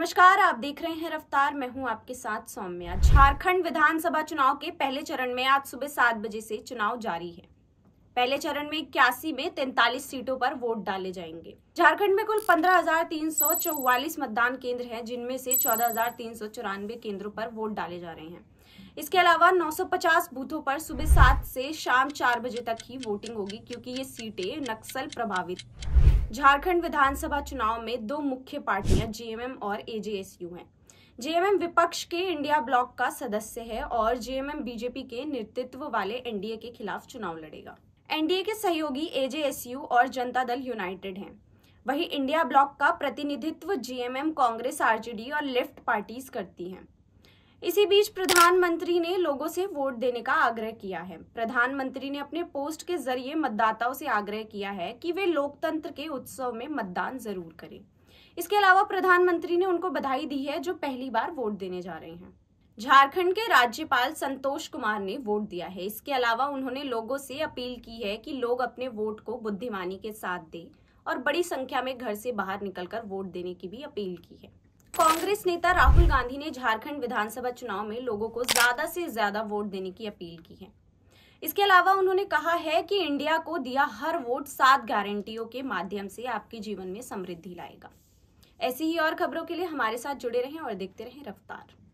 नमस्कार आप देख रहे हैं रफ्तार मैं हूं आपके साथ सौम्या झारखंड विधानसभा चुनाव के पहले चरण में आज सुबह सात बजे से चुनाव जारी है पहले चरण में इक्यासी में तैतालीस सीटों पर वोट डाले जाएंगे झारखंड में कुल पंद्रह मतदान केंद्र हैं जिनमें से चौदह केंद्रों पर वोट डाले जा रहे हैं इसके अलावा 950 बूथों पर सुबह सात से शाम चार बजे तक ही वोटिंग होगी क्योंकि ये सीटें नक्सल प्रभावित झारखंड विधानसभा चुनाव में दो मुख्य पार्टियां जेएमएम और एजेएसयू हैं जेएमएम विपक्ष के इंडिया ब्लॉक का सदस्य है और जेएमएम बीजेपी के नेतृत्व वाले एनडीए के खिलाफ चुनाव लड़ेगा एनडीए के सहयोगी एजेएसयू और जनता दल यूनाइटेड हैं वहीं इंडिया ब्लॉक का प्रतिनिधित्व जेएमएम कांग्रेस आरजेडी और लेफ्ट पार्टीज करती हैं इसी बीच प्रधानमंत्री ने लोगों से वोट देने का आग्रह किया है प्रधानमंत्री ने अपने पोस्ट के जरिए मतदाताओं से आग्रह किया है कि वे लोकतंत्र के उत्सव में मतदान जरूर करें इसके अलावा प्रधानमंत्री ने उनको बधाई दी है जो पहली बार वोट देने जा रहे हैं झारखंड के राज्यपाल संतोष कुमार ने वोट दिया है इसके अलावा उन्होंने लोगों से अपील की है कि लोग अपने वोट को बुद्धिमानी के साथ दें और बड़ी संख्या में घर से बाहर निकलकर वोट देने की भी अपील की है कांग्रेस नेता राहुल गांधी ने झारखंड विधानसभा चुनाव में लोगों को ज्यादा से ज्यादा वोट देने की अपील की है इसके अलावा उन्होंने कहा है कि इंडिया को दिया हर वोट सात गारंटियों के माध्यम से आपके जीवन में समृद्धि लाएगा ऐसी ही और खबरों के लिए हमारे साथ जुड़े रहें और देखते रहें रफ्तार